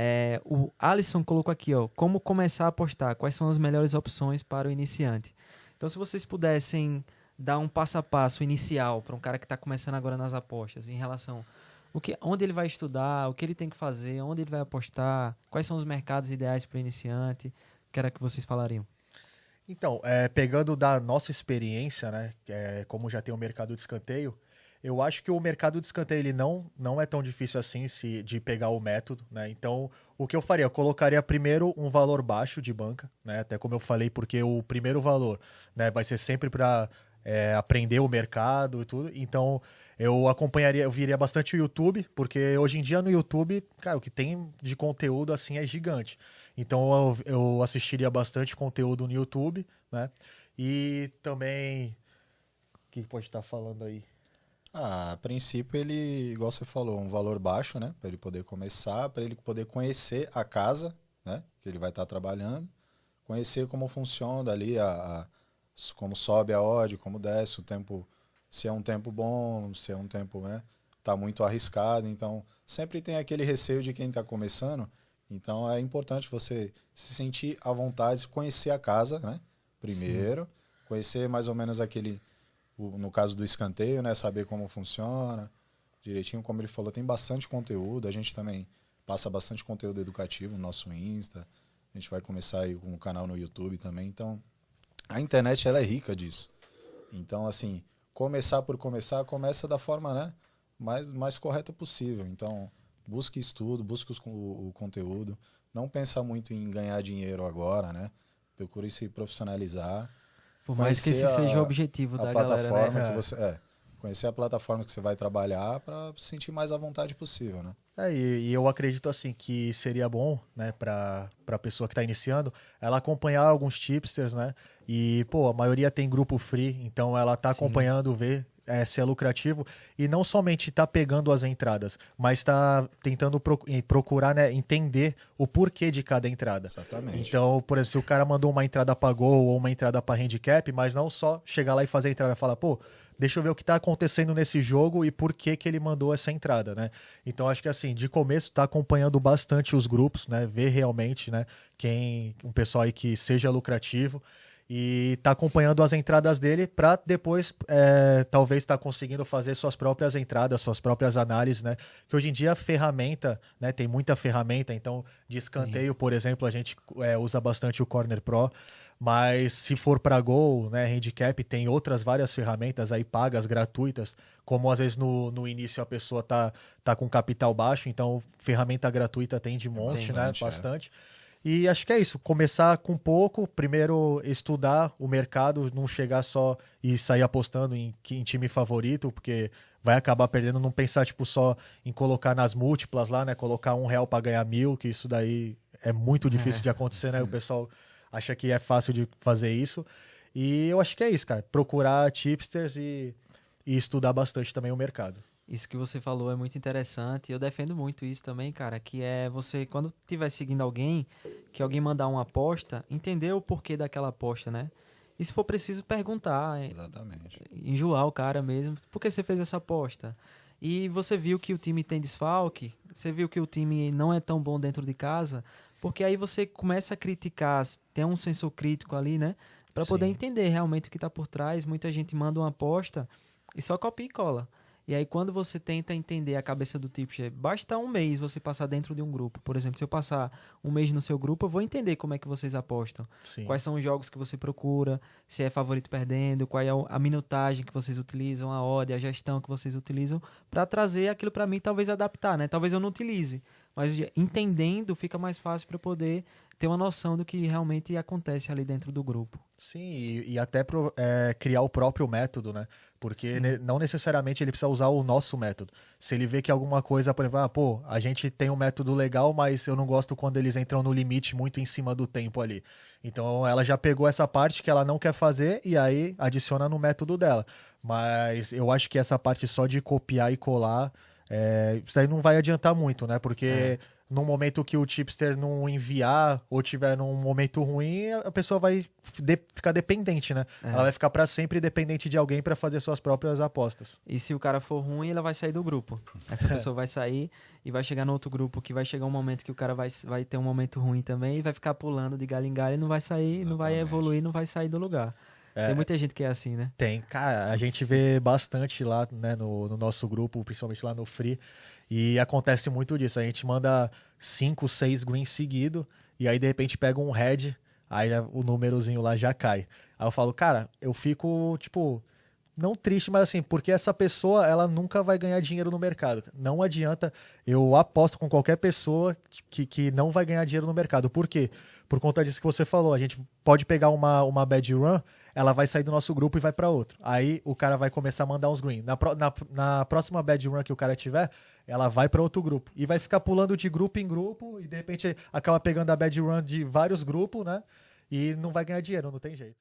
É, o Alisson colocou aqui, ó, como começar a apostar, quais são as melhores opções para o iniciante. Então, se vocês pudessem dar um passo a passo inicial para um cara que está começando agora nas apostas, em relação o que, onde ele vai estudar, o que ele tem que fazer, onde ele vai apostar, quais são os mercados ideais para o iniciante, que era que vocês falariam? Então, é, pegando da nossa experiência, né, é, como já tem o mercado de escanteio, eu acho que o mercado de escanteio ele não, não é tão difícil assim se, de pegar o método, né? Então, o que eu faria? Eu colocaria primeiro um valor baixo de banca, né? Até como eu falei, porque o primeiro valor né, vai ser sempre para é, aprender o mercado e tudo. Então, eu acompanharia, eu viria bastante o YouTube, porque hoje em dia no YouTube, cara, o que tem de conteúdo assim é gigante. Então eu, eu assistiria bastante conteúdo no YouTube, né? E também. O que pode estar tá falando aí? Ah, a princípio ele, igual você falou, um valor baixo, né? Para ele poder começar, para ele poder conhecer a casa, né? Que ele vai estar tá trabalhando, conhecer como funciona ali a, a, como sobe a ódio como desce, o tempo, se é um tempo bom, se é um tempo, né? Tá muito arriscado, então sempre tem aquele receio de quem está começando. Então é importante você se sentir à vontade, conhecer a casa, né? Primeiro, Sim. conhecer mais ou menos aquele no caso do escanteio, né? Saber como funciona direitinho. Como ele falou, tem bastante conteúdo. A gente também passa bastante conteúdo educativo no nosso Insta. A gente vai começar aí com o canal no YouTube também. Então, a internet ela é rica disso. Então, assim, começar por começar, começa da forma, né? Mais, mais correta possível. Então, busque estudo, busque os, o, o conteúdo. Não pensa muito em ganhar dinheiro agora, né? Procure se profissionalizar por mais que esse a, seja o objetivo a da plataforma galera, né? que é. você, é, conhecer a plataforma que você vai trabalhar para se sentir mais à vontade possível, né? É, e, e, eu acredito assim que seria bom, né, para a pessoa que está iniciando, ela acompanhar alguns tipsters, né? E, pô, a maioria tem grupo free, então ela tá Sim. acompanhando, vê é, se é lucrativo e não somente está pegando as entradas, mas está tentando procurar né, entender o porquê de cada entrada. Exatamente. Então, por exemplo, se o cara mandou uma entrada para gol ou uma entrada para handicap, mas não só chegar lá e fazer a entrada e falar, pô, deixa eu ver o que está acontecendo nesse jogo e por que que ele mandou essa entrada, né? Então acho que assim, de começo está acompanhando bastante os grupos, né? Ver realmente, né, quem um pessoal aí que seja lucrativo e tá acompanhando as entradas dele para depois é, talvez estar tá conseguindo fazer suas próprias entradas, suas próprias análises, né? Que hoje em dia a ferramenta, né? Tem muita ferramenta, então de escanteio, Sim. por exemplo, a gente é, usa bastante o Corner Pro, mas se for para gol, né? Handicap tem outras várias ferramentas aí pagas, gratuitas, como às vezes no, no início a pessoa tá, tá com capital baixo, então ferramenta gratuita tem de monte, né? É. Bastante. É. E acho que é isso, começar com pouco, primeiro estudar o mercado, não chegar só e sair apostando em, em time favorito, porque vai acabar perdendo, não pensar tipo só em colocar nas múltiplas lá, né, colocar um real para ganhar mil, que isso daí é muito é. difícil é. de acontecer, né, o pessoal acha que é fácil de fazer isso. E eu acho que é isso, cara, procurar tipsters e, e estudar bastante também o mercado. Isso que você falou é muito interessante. Eu defendo muito isso também, cara, que é você, quando estiver seguindo alguém, que alguém mandar uma aposta, entender o porquê daquela aposta, né? E se for preciso perguntar. É, Exatamente. Enjoar o cara mesmo. Por que você fez essa aposta? E você viu que o time tem desfalque, você viu que o time não é tão bom dentro de casa, porque aí você começa a criticar, tem um sensor crítico ali, né? Para poder entender realmente o que está por trás. Muita gente manda uma aposta e só copia e cola. E aí, quando você tenta entender a cabeça do teacher, tipo, basta um mês você passar dentro de um grupo. Por exemplo, se eu passar um mês no seu grupo, eu vou entender como é que vocês apostam. Sim. Quais são os jogos que você procura, se é favorito perdendo, qual é a minutagem que vocês utilizam, a ordem, a gestão que vocês utilizam, para trazer aquilo para mim, talvez adaptar, né? Talvez eu não utilize. Mas entendendo fica mais fácil para poder ter uma noção do que realmente acontece ali dentro do grupo. Sim, e, e até pro, é, criar o próprio método, né? Porque ne, não necessariamente ele precisa usar o nosso método. Se ele vê que alguma coisa, por exemplo, ah, pô, a gente tem um método legal, mas eu não gosto quando eles entram no limite muito em cima do tempo ali. Então ela já pegou essa parte que ela não quer fazer e aí adiciona no método dela. Mas eu acho que essa parte só de copiar e colar, é, isso aí não vai adiantar muito, né? Porque. É no momento que o tipster não enviar ou tiver num momento ruim, a pessoa vai de ficar dependente, né? É. Ela vai ficar para sempre dependente de alguém para fazer suas próprias apostas. E se o cara for ruim, ela vai sair do grupo. Essa pessoa vai sair e vai chegar no outro grupo que vai chegar um momento que o cara vai, vai ter um momento ruim também e vai ficar pulando de galho em galho e não vai sair, Exatamente. não vai evoluir, não vai sair do lugar. É, tem muita gente que é assim, né? Tem, cara, a gente vê bastante lá né, no, no nosso grupo, principalmente lá no Free, e acontece muito disso. A gente manda 5, 6 greens seguido, e aí de repente pega um red aí né, o númerozinho lá já cai. Aí eu falo, cara, eu fico, tipo, não triste, mas assim, porque essa pessoa, ela nunca vai ganhar dinheiro no mercado. Não adianta, eu aposto com qualquer pessoa que, que não vai ganhar dinheiro no mercado. Por quê? Por conta disso que você falou, a gente pode pegar uma, uma bad run, ela vai sair do nosso grupo e vai para outro. Aí o cara vai começar a mandar uns green. Na, na, na próxima bad run que o cara tiver, ela vai para outro grupo. E vai ficar pulando de grupo em grupo e de repente acaba pegando a bad run de vários grupos, né? E não vai ganhar dinheiro, não tem jeito.